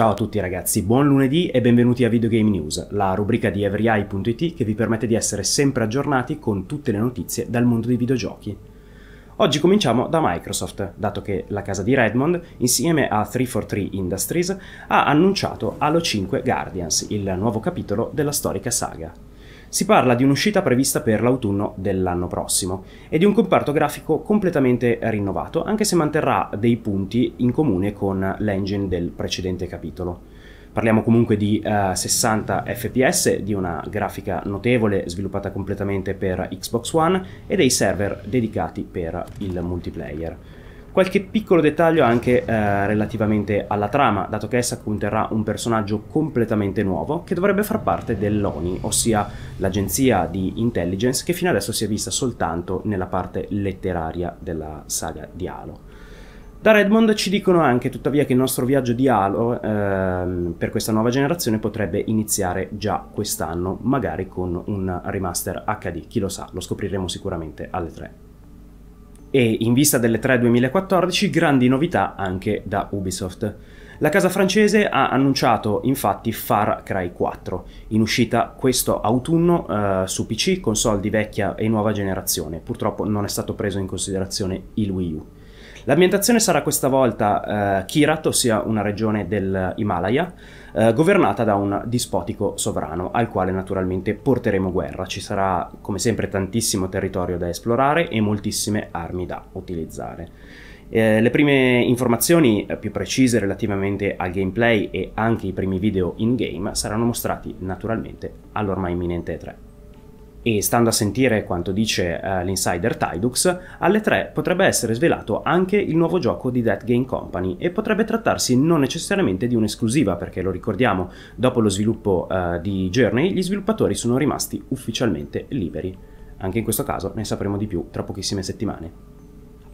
Ciao a tutti ragazzi, buon lunedì e benvenuti a Videogame News, la rubrica di everyeye.it che vi permette di essere sempre aggiornati con tutte le notizie dal mondo dei videogiochi. Oggi cominciamo da Microsoft, dato che la casa di Redmond, insieme a 343 Industries, ha annunciato Halo 5 Guardians, il nuovo capitolo della storica saga. Si parla di un'uscita prevista per l'autunno dell'anno prossimo e di un comparto grafico completamente rinnovato, anche se manterrà dei punti in comune con l'engine del precedente capitolo. Parliamo comunque di uh, 60 fps, di una grafica notevole sviluppata completamente per Xbox One e dei server dedicati per il multiplayer. Qualche piccolo dettaglio anche eh, relativamente alla trama, dato che essa conterrà un personaggio completamente nuovo che dovrebbe far parte dell'ONI, ossia l'agenzia di intelligence che fino adesso si è vista soltanto nella parte letteraria della saga di Halo. Da Redmond ci dicono anche tuttavia che il nostro viaggio di Halo ehm, per questa nuova generazione potrebbe iniziare già quest'anno, magari con un remaster HD, chi lo sa, lo scopriremo sicuramente alle 3 e in vista delle 3 2014 grandi novità anche da Ubisoft. La casa francese ha annunciato infatti Far Cry 4, in uscita questo autunno eh, su PC, console di vecchia e nuova generazione. Purtroppo non è stato preso in considerazione il Wii U. L'ambientazione sarà questa volta eh, Kirat, ossia una regione dell'Himalaya, eh, governata da un dispotico sovrano, al quale naturalmente porteremo guerra. Ci sarà, come sempre, tantissimo territorio da esplorare e moltissime armi da utilizzare. Eh, le prime informazioni eh, più precise relativamente al gameplay e anche i primi video in game saranno mostrati naturalmente all'ormai imminente 3 e stando a sentire quanto dice uh, l'insider Tidux, alle 3 potrebbe essere svelato anche il nuovo gioco di Death Game Company e potrebbe trattarsi non necessariamente di un'esclusiva perché lo ricordiamo, dopo lo sviluppo uh, di Journey gli sviluppatori sono rimasti ufficialmente liberi. Anche in questo caso ne sapremo di più tra pochissime settimane.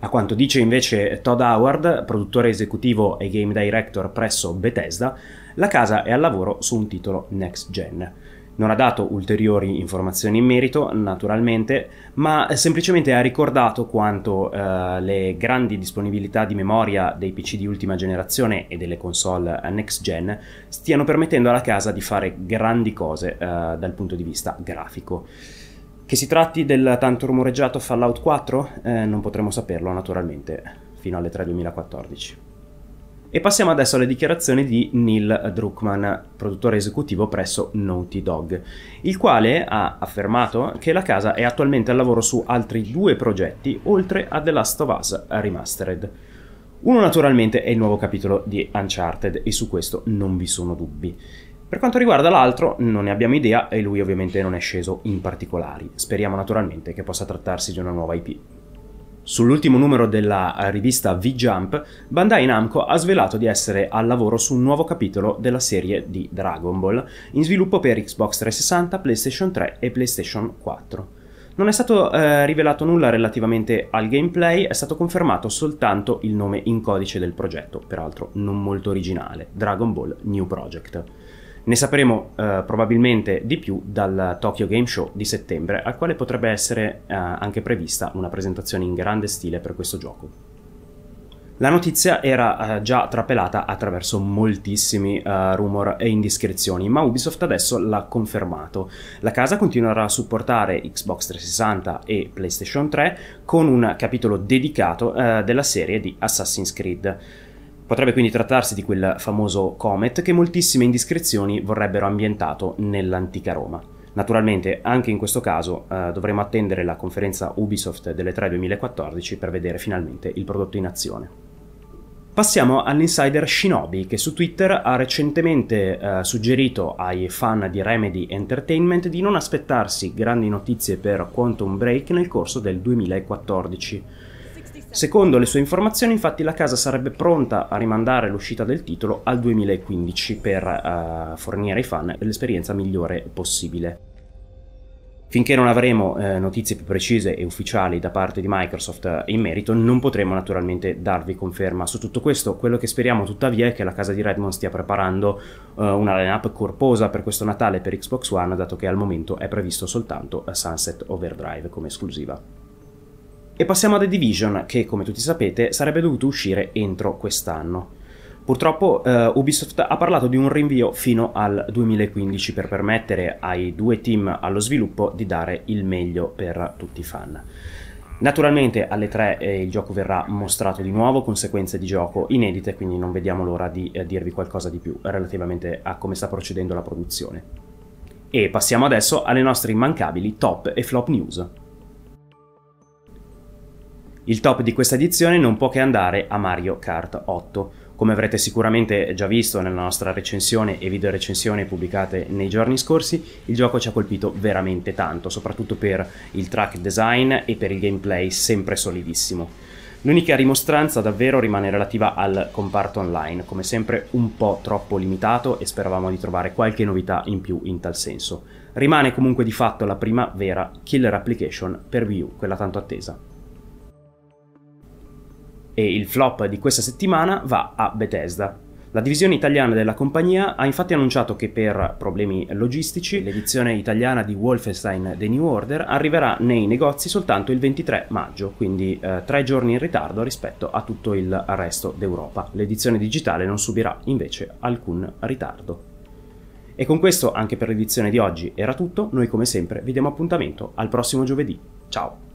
A quanto dice invece Todd Howard, produttore esecutivo e game director presso Bethesda, la casa è al lavoro su un titolo next gen. Non ha dato ulteriori informazioni in merito, naturalmente, ma semplicemente ha ricordato quanto eh, le grandi disponibilità di memoria dei PC di ultima generazione e delle console eh, next gen stiano permettendo alla casa di fare grandi cose eh, dal punto di vista grafico. Che si tratti del tanto rumoreggiato Fallout 4, eh, non potremo saperlo naturalmente fino alle 3 2014. E passiamo adesso alle dichiarazioni di Neil Druckmann, produttore esecutivo presso Naughty Dog, il quale ha affermato che la casa è attualmente al lavoro su altri due progetti, oltre a The Last of Us Remastered. Uno naturalmente è il nuovo capitolo di Uncharted e su questo non vi sono dubbi. Per quanto riguarda l'altro, non ne abbiamo idea e lui ovviamente non è sceso in particolari. Speriamo naturalmente che possa trattarsi di una nuova IP. Sull'ultimo numero della eh, rivista V-Jump, Bandai Namco ha svelato di essere al lavoro su un nuovo capitolo della serie di Dragon Ball, in sviluppo per Xbox 360, PlayStation 3 e PlayStation 4. Non è stato eh, rivelato nulla relativamente al gameplay, è stato confermato soltanto il nome in codice del progetto, peraltro non molto originale, Dragon Ball New Project. Ne sapremo eh, probabilmente di più dal Tokyo Game Show di settembre, al quale potrebbe essere eh, anche prevista una presentazione in grande stile per questo gioco. La notizia era eh, già trapelata attraverso moltissimi eh, rumor e indiscrezioni, ma Ubisoft adesso l'ha confermato. La casa continuerà a supportare Xbox 360 e PlayStation 3 con un capitolo dedicato eh, della serie di Assassin's Creed. Potrebbe quindi trattarsi di quel famoso comet che moltissime indiscrezioni vorrebbero ambientato nell'antica Roma. Naturalmente anche in questo caso eh, dovremo attendere la conferenza Ubisoft delle 3 2014 per vedere finalmente il prodotto in azione. Passiamo all'insider Shinobi che su Twitter ha recentemente eh, suggerito ai fan di Remedy Entertainment di non aspettarsi grandi notizie per Quantum Break nel corso del 2014 Secondo le sue informazioni, infatti, la casa sarebbe pronta a rimandare l'uscita del titolo al 2015 per uh, fornire ai fan l'esperienza migliore possibile. Finché non avremo eh, notizie più precise e ufficiali da parte di Microsoft eh, in merito, non potremo naturalmente darvi conferma su tutto questo. Quello che speriamo tuttavia è che la casa di Redmond stia preparando eh, una lineup corposa per questo Natale per Xbox One, dato che al momento è previsto soltanto eh, Sunset Overdrive come esclusiva. E passiamo a The Division, che come tutti sapete sarebbe dovuto uscire entro quest'anno. Purtroppo eh, Ubisoft ha parlato di un rinvio fino al 2015 per permettere ai due team allo sviluppo di dare il meglio per tutti i fan. Naturalmente alle 3 eh, il gioco verrà mostrato di nuovo con sequenze di gioco inedite, quindi non vediamo l'ora di eh, dirvi qualcosa di più relativamente a come sta procedendo la produzione. E passiamo adesso alle nostre immancabili top e flop news. Il top di questa edizione non può che andare a Mario Kart 8. Come avrete sicuramente già visto nella nostra recensione e video recensione pubblicate nei giorni scorsi, il gioco ci ha colpito veramente tanto, soprattutto per il track design e per il gameplay sempre solidissimo. L'unica rimostranza davvero rimane relativa al comparto online, come sempre un po' troppo limitato e speravamo di trovare qualche novità in più in tal senso. Rimane comunque di fatto la prima vera killer application per Wii U, quella tanto attesa e il flop di questa settimana va a Bethesda. La divisione italiana della compagnia ha infatti annunciato che per problemi logistici l'edizione italiana di Wolfenstein The New Order arriverà nei negozi soltanto il 23 maggio, quindi eh, tre giorni in ritardo rispetto a tutto il resto d'Europa. L'edizione digitale non subirà invece alcun ritardo. E con questo anche per l'edizione di oggi era tutto, noi come sempre vi diamo appuntamento al prossimo giovedì. Ciao!